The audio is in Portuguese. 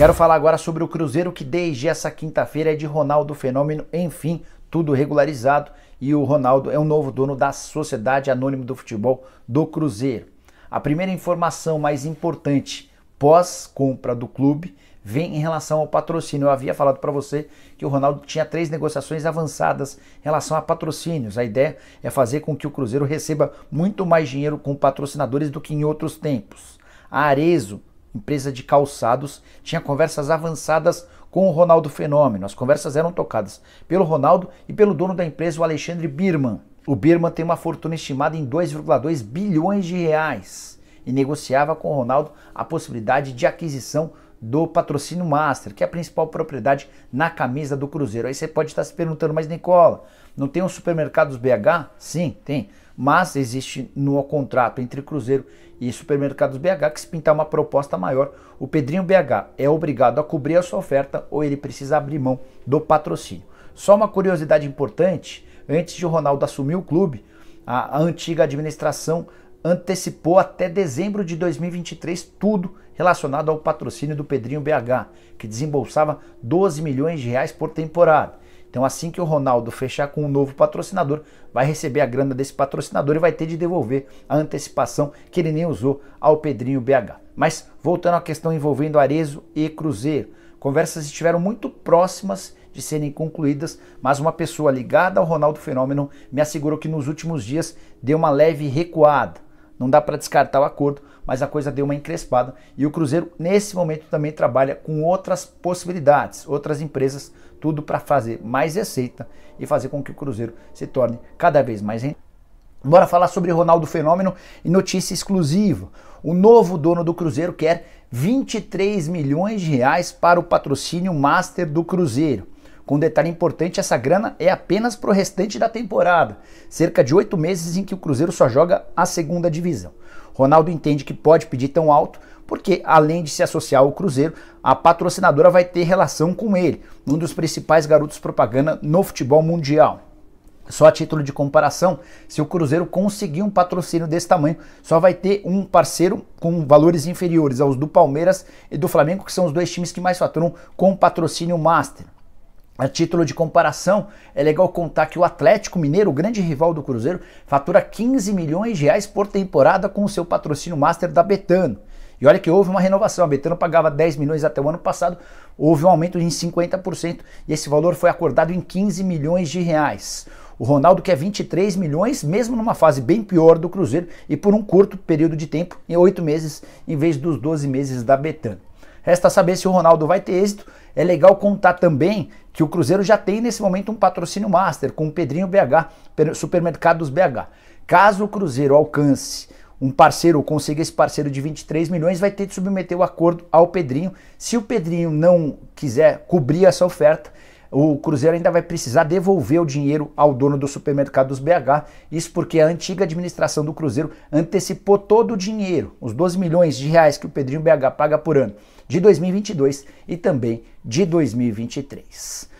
Quero falar agora sobre o Cruzeiro que desde essa quinta-feira é de Ronaldo Fenômeno, enfim, tudo regularizado e o Ronaldo é o novo dono da Sociedade Anônima do Futebol do Cruzeiro. A primeira informação mais importante pós-compra do clube vem em relação ao patrocínio. Eu havia falado para você que o Ronaldo tinha três negociações avançadas em relação a patrocínios. A ideia é fazer com que o Cruzeiro receba muito mais dinheiro com patrocinadores do que em outros tempos. A Arezo empresa de calçados, tinha conversas avançadas com o Ronaldo Fenômeno. As conversas eram tocadas pelo Ronaldo e pelo dono da empresa, o Alexandre Birman. O Birman tem uma fortuna estimada em 2,2 bilhões de reais e negociava com o Ronaldo a possibilidade de aquisição do patrocínio Master, que é a principal propriedade na camisa do Cruzeiro. Aí você pode estar se perguntando, mas Nicola, não tem um supermercados BH? Sim, tem mas existe no contrato entre Cruzeiro e Supermercados BH que se pintar uma proposta maior, o Pedrinho BH é obrigado a cobrir a sua oferta ou ele precisa abrir mão do patrocínio. Só uma curiosidade importante, antes de o Ronaldo assumir o clube, a, a antiga administração antecipou até dezembro de 2023 tudo relacionado ao patrocínio do Pedrinho BH, que desembolsava 12 milhões de reais por temporada. Então, assim que o Ronaldo fechar com um novo patrocinador, vai receber a grana desse patrocinador e vai ter de devolver a antecipação que ele nem usou ao Pedrinho BH. Mas voltando à questão envolvendo Arezo e Cruzeiro, conversas estiveram muito próximas de serem concluídas, mas uma pessoa ligada ao Ronaldo Fenômeno me assegurou que nos últimos dias deu uma leve recuada. Não dá para descartar o acordo, mas a coisa deu uma encrespada e o Cruzeiro nesse momento também trabalha com outras possibilidades, outras empresas, tudo para fazer mais receita e fazer com que o Cruzeiro se torne cada vez mais rentável. Bora falar sobre Ronaldo Fenômeno e notícia exclusiva. O novo dono do Cruzeiro quer 23 milhões de reais para o patrocínio Master do Cruzeiro. Com um detalhe importante, essa grana é apenas para o restante da temporada, cerca de oito meses em que o Cruzeiro só joga a segunda divisão. Ronaldo entende que pode pedir tão alto, porque além de se associar ao Cruzeiro, a patrocinadora vai ter relação com ele, um dos principais garotos propaganda no futebol mundial. Só a título de comparação, se o Cruzeiro conseguir um patrocínio desse tamanho, só vai ter um parceiro com valores inferiores aos do Palmeiras e do Flamengo, que são os dois times que mais faturam com patrocínio master. A título de comparação, é legal contar que o Atlético Mineiro, o grande rival do Cruzeiro, fatura 15 milhões de reais por temporada com o seu patrocínio master da Betano. E olha que houve uma renovação, a Betano pagava 10 milhões até o ano passado, houve um aumento de 50% e esse valor foi acordado em 15 milhões de reais. O Ronaldo quer 23 milhões, mesmo numa fase bem pior do Cruzeiro e por um curto período de tempo, em 8 meses, em vez dos 12 meses da Betano. Resta saber se o Ronaldo vai ter êxito. É legal contar também que o Cruzeiro já tem nesse momento um patrocínio master com o Pedrinho BH, Supermercados BH. Caso o Cruzeiro alcance um parceiro ou consiga esse parceiro de 23 milhões, vai ter de submeter o acordo ao Pedrinho. Se o Pedrinho não quiser cobrir essa oferta, o Cruzeiro ainda vai precisar devolver o dinheiro ao dono do supermercado dos BH, isso porque a antiga administração do Cruzeiro antecipou todo o dinheiro, os 12 milhões de reais que o Pedrinho BH paga por ano, de 2022 e também de 2023.